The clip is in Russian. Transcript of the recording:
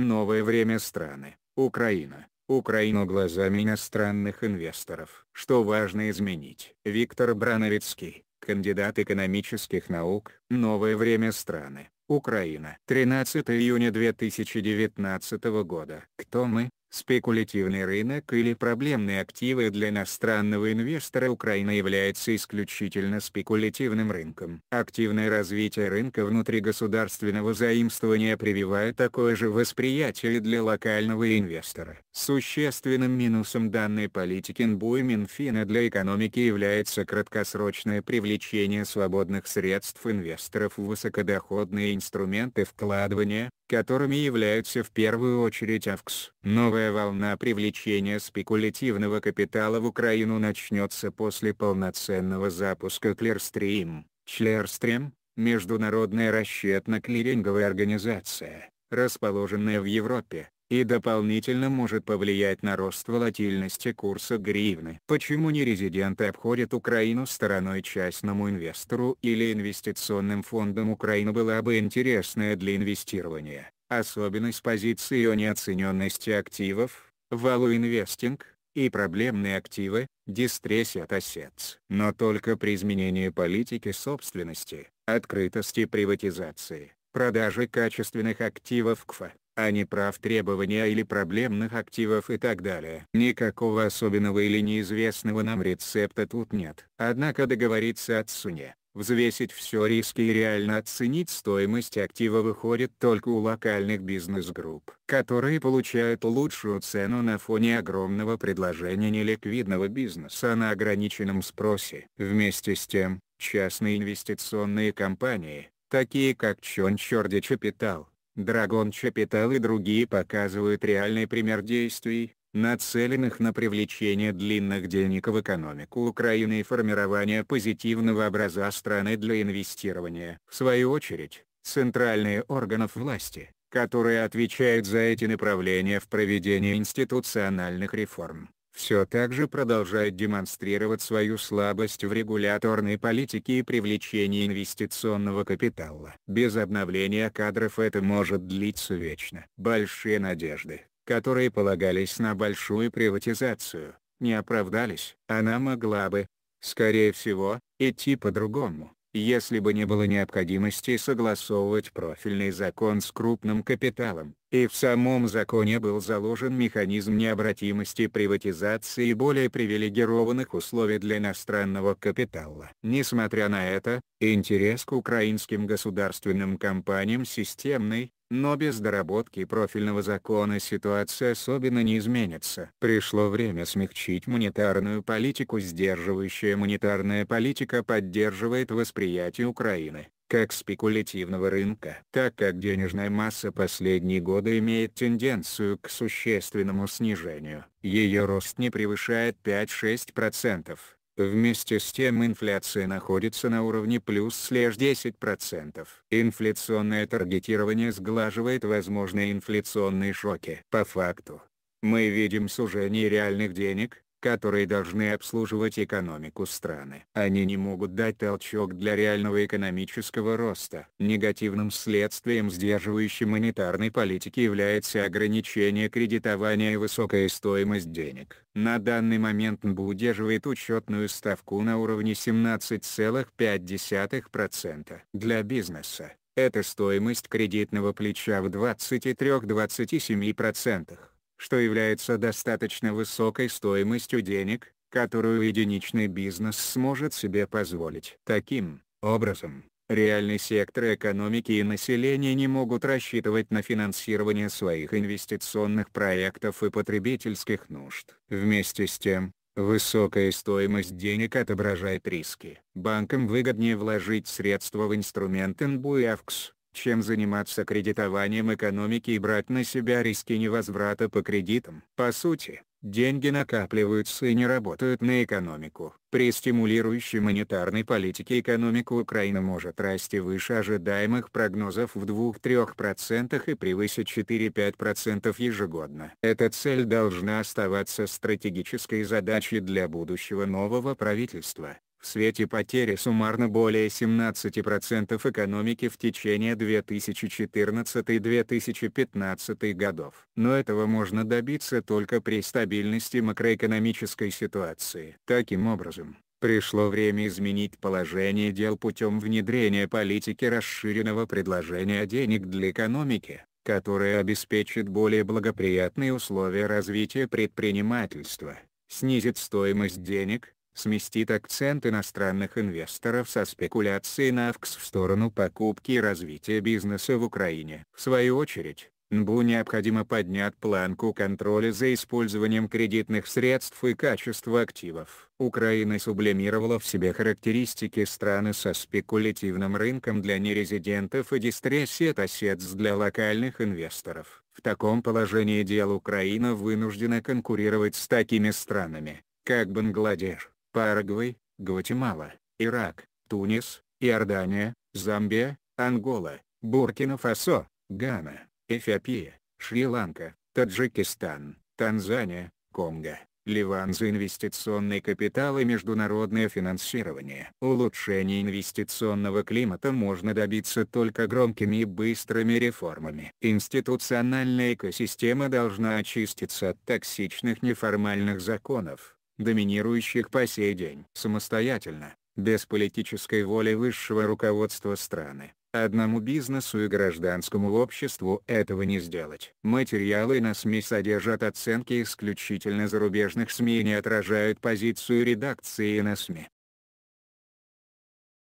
Новое время страны. Украина. Украину глазами иностранных инвесторов. Что важно изменить? Виктор Брановицкий, кандидат экономических наук. Новое время страны. Украина. 13 июня 2019 года. Кто мы? Спекулятивный рынок или проблемные активы для иностранного инвестора Украина является исключительно спекулятивным рынком. Активное развитие рынка внутри государственного заимствования прививает такое же восприятие для локального инвестора. Существенным минусом данной политики НБУ и Минфина для экономики является краткосрочное привлечение свободных средств инвесторов в высокодоходные инструменты вкладывания, которыми являются в первую очередь АВКС. Новая первая волна привлечения спекулятивного капитала в Украину начнется после полноценного запуска Clearstream. Clearstream – международная расчетно-клиринговая организация, расположенная в Европе, и дополнительно может повлиять на рост волатильности курса гривны. Почему не резиденты обходят Украину стороной частному инвестору или инвестиционным фондам Украина была бы интересная для инвестирования? особенно с позиции о неоцененности активов, value investing, и проблемные активы, дистресс от assets. Но только при изменении политики собственности, открытости приватизации, продажи качественных активов КФА, а не прав требования или проблемных активов и так далее. Никакого особенного или неизвестного нам рецепта тут нет. Однако договориться о цене, Взвесить все риски и реально оценить стоимость актива выходит только у локальных бизнес-групп, которые получают лучшую цену на фоне огромного предложения неликвидного бизнеса на ограниченном спросе. Вместе с тем, частные инвестиционные компании, такие как Чончорди Чапитал, Драгон Чапитал и другие показывают реальный пример действий, нацеленных на привлечение длинных денег в экономику Украины и формирование позитивного образа страны для инвестирования. В свою очередь, центральные органов власти, которые отвечают за эти направления в проведении институциональных реформ, все также продолжают демонстрировать свою слабость в регуляторной политике и привлечении инвестиционного капитала. Без обновления кадров это может длиться вечно. Большие надежды, которые полагались на большую приватизацию, не оправдались. Она могла бы, скорее всего, идти по-другому, если бы не было необходимости согласовывать профильный закон с крупным капиталом и в самом законе был заложен механизм необратимости приватизации и более привилегированных условий для иностранного капитала. Несмотря на это, интерес к украинским государственным компаниям системный, но без доработки профильного закона ситуация особенно не изменится. Пришло время смягчить монетарную политику. Сдерживающая монетарная политика поддерживает восприятие Украины как спекулятивного рынка. Так как денежная масса последние годы имеет тенденцию к существенному снижению, ее рост не превышает 5-6%. Вместе с тем инфляция находится на уровне плюс слеж 10%. Инфляционное таргетирование сглаживает возможные инфляционные шоки. По факту, мы видим сужение реальных денег, которые должны обслуживать экономику страны. Они не могут дать толчок для реального экономического роста. Негативным следствием сдерживающей монетарной политики является ограничение кредитования и высокая стоимость денег. На данный момент НБУ удерживает учетную ставку на уровне 17,5%. Для бизнеса это стоимость кредитного плеча в 23-27% что является достаточно высокой стоимостью денег, которую единичный бизнес сможет себе позволить. Таким образом, реальный сектор экономики и население не могут рассчитывать на финансирование своих инвестиционных проектов и потребительских нужд. Вместе с тем, Высокая стоимость денег отображает риски. Банкам выгоднее вложить средства в инструмент NBUFX, чем заниматься кредитованием экономики и брать на себя риски невозврата по кредитам. По сути, деньги накапливаются и не работают на экономику. При стимулирующей монетарной политике экономика Украины может расти выше ожидаемых прогнозов в 2-3% и превысить 4-5% ежегодно. Эта цель должна оставаться стратегической задачей для будущего нового правительства в свете потери суммарно более 17% экономики в течение 2014-2015 годов. Но этого можно добиться только при стабильности макроэкономической ситуации. Таким образом, пришло время изменить положение дел путем внедрения политики расширенного предложения денег для экономики которая обеспечит более благоприятные условия развития предпринимательства, снизит стоимость денег, сместит акцент иностранных инвесторов со спекуляции на АВКС в сторону покупки и развития бизнеса в Украине. В свою очередь, НБУ необходимо поднять планку контроля за использованием кредитных средств и качества активов. Украина сублимировала в себе характеристики страны со спекулятивным рынком для нерезидентов и дистрессет assets для локальных инвесторов. В таком положении дел Украина вынуждена конкурировать с такими странами, как Бангладеш, Парагвай, Гватемала, Ирак, Тунис, Иордания, Замбия, Ангола, Буркина-Фасо, Гана, Эфиопия, Шри-Ланка, Таджикистан, Танзания, Конго. Ливан за инвестиционный капитал и международное финансирование. Улучшение инвестиционного климата можно добиться только громкими и быстрыми реформами. Институциональная экосистема должна очиститься от токсичных неформальных законов доминирующих по сей день. Самостоятельно, без политической воли высшего руководства страны, одному бизнесу и гражданскому обществу этого не сделать. Материалы на СМИ содержат оценки исключительно зарубежных СМИ и не отражают позицию редакции на СМИ.